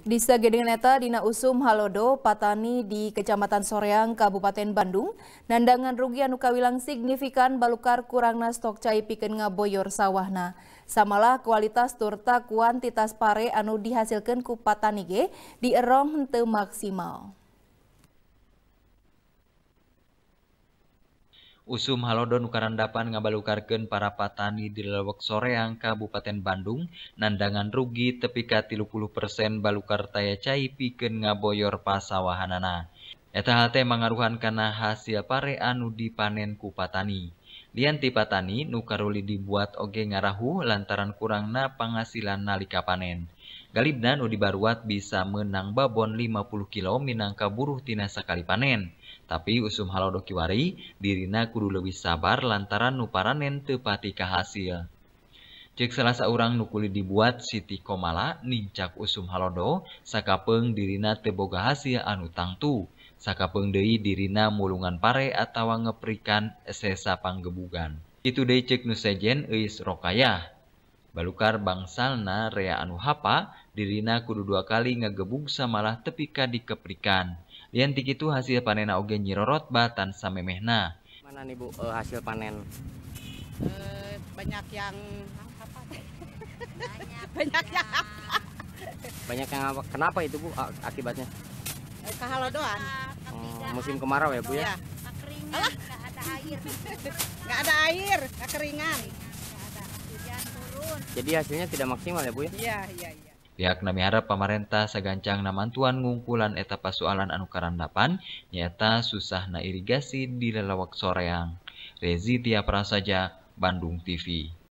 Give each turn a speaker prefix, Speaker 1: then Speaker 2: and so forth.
Speaker 1: Di Sagedeneta, Dina Usum Halodo, Patani di Kecamatan Soreang, Kabupaten Bandung, nandangan rugi anu kawilang signifikan balukar kurangna stok cai pikeun ngaboyor sawahna. Samalah kualitas turta kuantitas pare anu dihasilkan ku Patani ge dierong henteu maksimal.
Speaker 2: Hallodon ukapan nga ballukukagen para Patani di lewek sore a kabupaten Bandung nandanngan rugi tepika tisen Ballukaraya Chai pike ngaboor pasawahan ana. Etaha mengaruhan kana hasia pare anu di panen kupatani. tipatani Nukaruli dibuat oge ngarahu lantaran kurang napangsilan nalika panen. Gallibdan Udibaruat bisa menang babon 50 kilo minangka buruh Tinasakalipanen. tapi ussum Halodo Kiwari dinakuru lebih sabar lantaran nuparanen tepatika hasil. Cek salahsa seorang nukuli dibuat Siti komala cak Ussum Halodo Sakappeng dirina tebogahasia Anuangngtu. sakapeung deui dirina mulungan pare atawa ngeprikan sesa panggebugan. Itu deui cek nu eis rokayah. Balukar bangsalna rea anu hapa dirina kudu dua kali ngegebug samalah tepika ka dikeprikan. Lianti itu hasil panen oge nyirorot batan samemehna. Mana nih Bu uh, hasil panen?
Speaker 1: Uh, banyak yang apa? banyak, banyak yang
Speaker 2: banyak yang apa? Kenapa itu Bu akibatnya?
Speaker 1: Eh, kahalodoan.
Speaker 2: Oh, musim kemarau ya, Bu ya? ya.
Speaker 1: Alah, nggak ada air. nggak ada air, keringan.
Speaker 2: Jadi hasilnya tidak maksimal ya, Bu ya?
Speaker 1: Iya, iya, iya. Pihak
Speaker 2: nami harap pemerintah segancang namantuan ngumpulan eta pasualan anukaran dapan, nyata susah na irigasi di lelawak soreang. Rezi Tia Prasaja, Bandung TV.